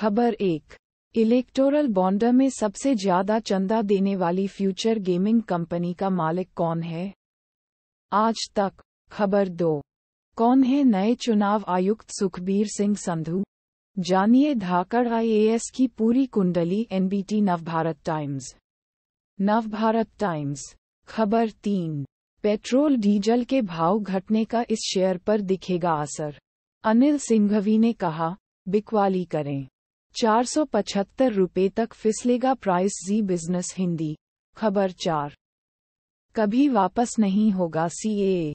खबर एक इलेक्टोरल बॉन्डर में सबसे ज्यादा चंदा देने वाली फ्यूचर गेमिंग कंपनी का मालिक कौन है आज तक खबर दो कौन है नए चुनाव आयुक्त सुखबीर सिंह संधू जानिए धाकड़ आईएएस की पूरी कुंडली NBT Navbharat Times Navbharat Times खबर तीन पेट्रोल डीजल के भाव घटने का इस शेयर पर दिखेगा असर अनिल सिंघवी ने कहा बिकवाली करें चार सौ पचहत्तर रुपये तक फिसलेगा प्राइस जी बिजनेस हिंदी खबर चार कभी वापस नहीं होगा सीएए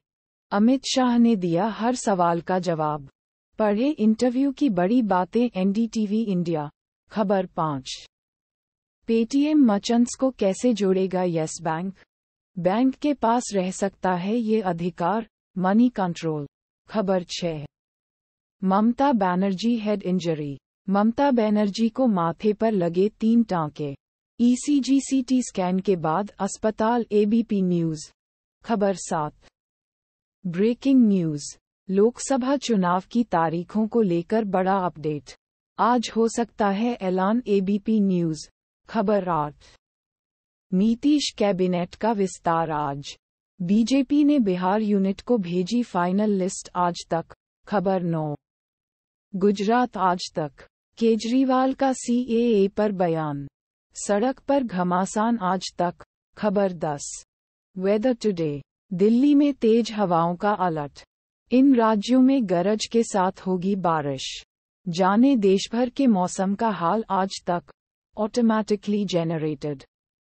अमित शाह ने दिया हर सवाल का जवाब पढ़े इंटरव्यू की बड़ी बातें एनडीटीवी इंडिया खबर पाँच पेटीएम मचंस को कैसे जोड़ेगा यस बैंक बैंक के पास रह सकता है ये अधिकार मनी कंट्रोल खबर छः ममता बैनर्जी हेड इंजरी ममता बनर्जी को माथे पर लगे तीन टांके ईसीजीसीटी e स्कैन के बाद अस्पताल एबीपी न्यूज खबर सात ब्रेकिंग न्यूज लोकसभा चुनाव की तारीखों को लेकर बड़ा अपडेट आज हो सकता है ऐलान एबीपी न्यूज खबर आठ नीतीश कैबिनेट का विस्तार आज बीजेपी ने बिहार यूनिट को भेजी फाइनल लिस्ट आज तक खबर नौ गुजरात आज तक केजरीवाल का सीएए पर बयान सड़क पर घमासान आज तक खबर 10 वेदर टुडे दिल्ली में तेज हवाओं का अलर्ट इन राज्यों में गरज के साथ होगी बारिश जाने देशभर के मौसम का हाल आज तक ऑटोमेटिकली जेनरेटेड